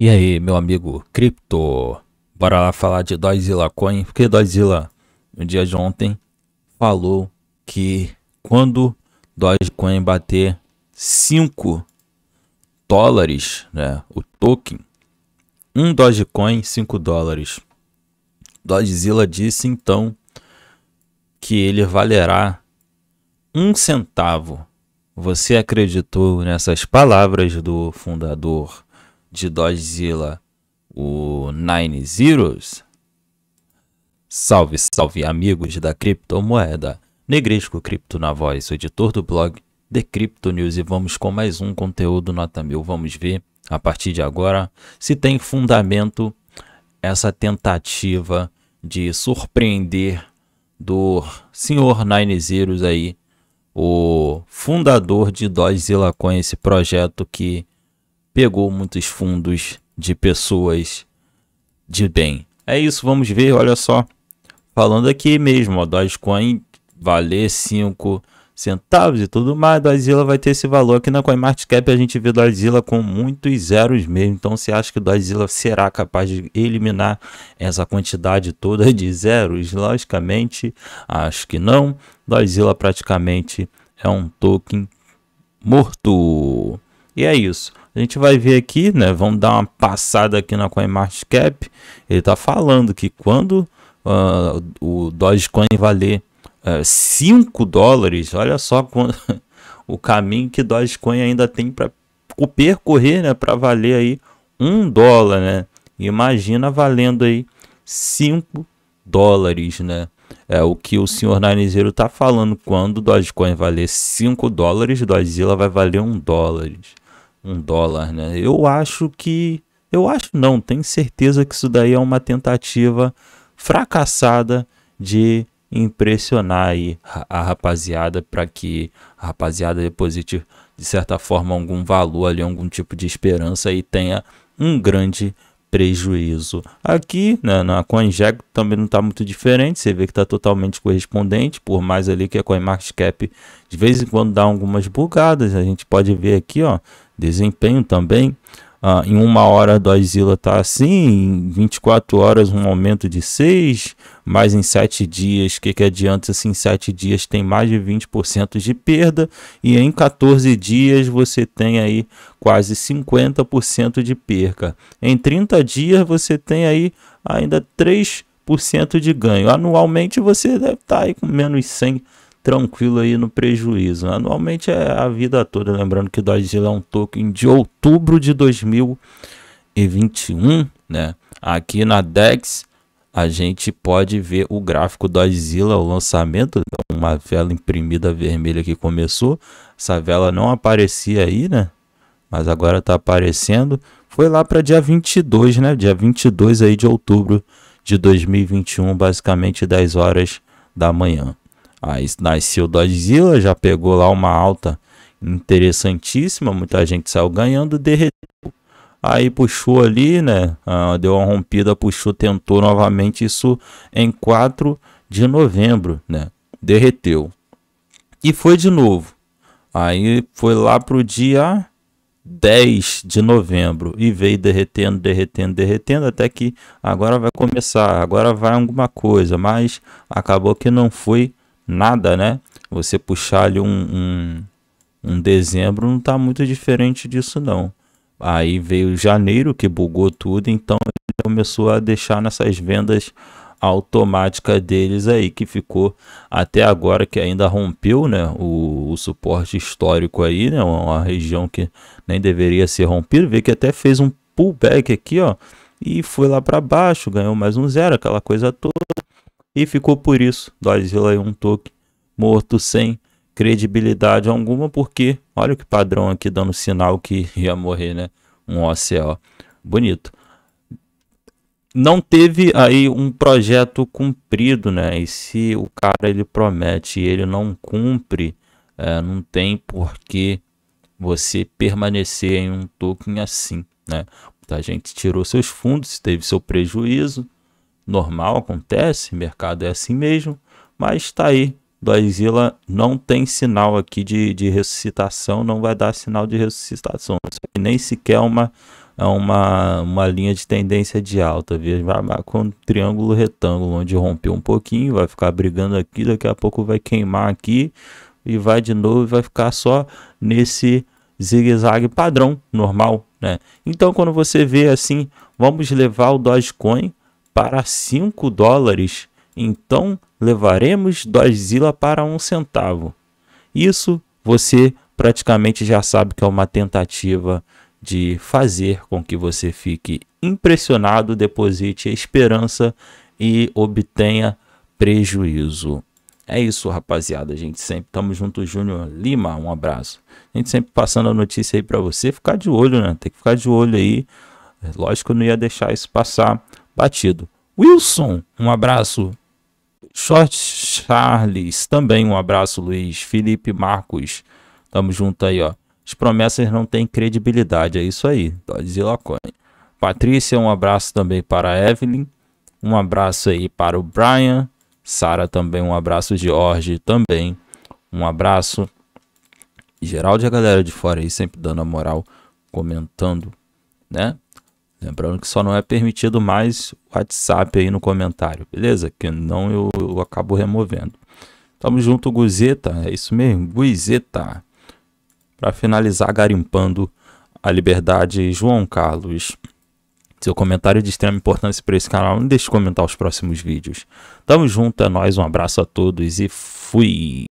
E aí, meu amigo cripto? Bora lá falar de Dozilla Coin, porque Dozilla, no dia de ontem, falou que quando Dogecoin bater 5 dólares, né, o token, um Dogecoin, 5 dólares. Dozilla disse então que ele valerá um centavo. Você acreditou nessas palavras do fundador de Dogezilla, o Nine Zeros. Salve, salve amigos da criptomoeda. Negresco Cripto na voz, editor do blog The Crypto News e vamos com mais um conteúdo nota mil. Vamos ver a partir de agora se tem fundamento essa tentativa de surpreender do senhor Nine Zeros aí, o fundador de Dozilla com esse projeto que pegou muitos fundos de pessoas de bem. É isso, vamos ver, olha só. Falando aqui mesmo, ó, Dogecoin valer 5 centavos e tudo mais, Dozilla vai ter esse valor aqui na CoinMarketCap, a gente vê Dozilla com muitos zeros mesmo, então você acha que Dozilla será capaz de eliminar essa quantidade toda de zeros? Logicamente, acho que não, Dozilla praticamente é um token morto. E é isso. A gente vai ver aqui, né? Vamos dar uma passada aqui na CoinMarketCap. Ele está falando que quando uh, o Dogecoin valer uh, eh, 5 dólares, olha só quando, o caminho que Dogecoin ainda tem para percorrer, né? Para valer aí 1 dólar, né? Imagina valendo aí 5 dólares, né? É o que o senhor Nanizeiro tá falando quando o Dogecoin valer 5 dólares, Dogezilla vai valer 1 dólar um dólar, né? Eu acho que. Eu acho não, tenho certeza que isso daí é uma tentativa fracassada de impressionar aí a rapaziada para que a rapaziada deposite de certa forma algum valor ali, algum tipo de esperança e tenha um grande prejuízo. Aqui né, na CoinGecko também não está muito diferente, você vê que está totalmente correspondente, por mais ali que a CoinMarketCap de vez em quando dá algumas bugadas, a gente pode ver aqui ó, Desempenho também. Ah, em uma hora a dozila está assim, em 24 horas um aumento de 6, mas em 7 dias, o que, que adianta se em 7 dias tem mais de 20% de perda e em 14 dias você tem aí quase 50% de perca. Em 30 dias você tem aí ainda 3% de ganho. Anualmente você deve estar tá aí com menos 100 tranquilo aí no prejuízo. Anualmente é a vida toda. Lembrando que Dogecoin é um token de outubro de 2021, né? Aqui na DEX a gente pode ver o gráfico Dogezilla, o lançamento, uma vela imprimida vermelha que começou. Essa vela não aparecia aí, né? Mas agora tá aparecendo. Foi lá para dia 22, né? Dia 22 aí de outubro de 2021, basicamente 10 horas da manhã. Aí nasceu o Dodgezilla, já pegou lá uma alta interessantíssima, muita gente saiu ganhando, derreteu. Aí puxou ali, né? Ah, deu uma rompida, puxou, tentou novamente isso em 4 de novembro, né? Derreteu. E foi de novo. Aí foi lá pro dia 10 de novembro e veio derretendo, derretendo, derretendo até que agora vai começar, agora vai alguma coisa, mas acabou que não foi nada, né? Você puxar ali um, um, um dezembro não está muito diferente disso não. Aí veio janeiro que bugou tudo, então ele começou a deixar nessas vendas automática deles aí que ficou até agora que ainda rompeu né o, o suporte histórico aí né uma região que nem deveria ser rompida ver que até fez um pullback aqui ó e foi lá para baixo ganhou mais um zero aquela coisa toda e ficou por isso Dozilla e um toque morto sem credibilidade alguma, porque olha que padrão aqui dando sinal que ia morrer, né? Um OCO. Bonito. Não teve aí um projeto cumprido, né? E se o cara ele promete e ele não cumpre, é, não tem por que você permanecer em um token assim, né? A gente tirou seus fundos, teve seu prejuízo, normal, acontece, mercado é assim mesmo, mas está aí. Godzilla não tem sinal aqui de, de ressuscitação, não vai dar sinal de ressuscitação. nem sequer é uma, é uma, uma linha de tendência de alta. Vai com um triângulo retângulo, onde rompeu um pouquinho, vai ficar brigando aqui, daqui a pouco vai queimar aqui e vai de novo e vai ficar só nesse zigue-zague padrão normal, né? Então, quando você vê assim, vamos levar o Dogecoin para 5 dólares, então levaremos Dozilla para um centavo. Isso você praticamente já sabe que é uma tentativa de fazer com que você fique impressionado, deposite esperança e obtenha prejuízo. É isso, rapaziada. A gente sempre tamo junto, Júnior Lima. Um abraço. A gente sempre passando a notícia aí para você ficar de olho, né? Tem que ficar de olho aí. Lógico, eu não ia deixar isso passar batido. Wilson, um abraço. Short Charles, também um abraço, Luiz. Felipe Marcos, tamo junto aí, ó. As promessas não têm credibilidade, é isso aí, tá Dodds Lacone. Patrícia, um abraço também para a Evelyn. Um abraço aí para o Brian. Sara também, um abraço. Jorge também, um abraço. Geraldo e a galera de fora aí sempre dando a moral, comentando, né? Lembrando que só não é permitido mais WhatsApp aí no comentário, beleza? Que não eu, eu acabo removendo. Tamo junto, Guzeta. É isso mesmo, Guzeta. Para finalizar, garimpando a liberdade, João Carlos. Seu comentário é de extrema importância para esse canal. Não deixe de comentar os próximos vídeos. Tamo junto, é nóis. Um abraço a todos e fui!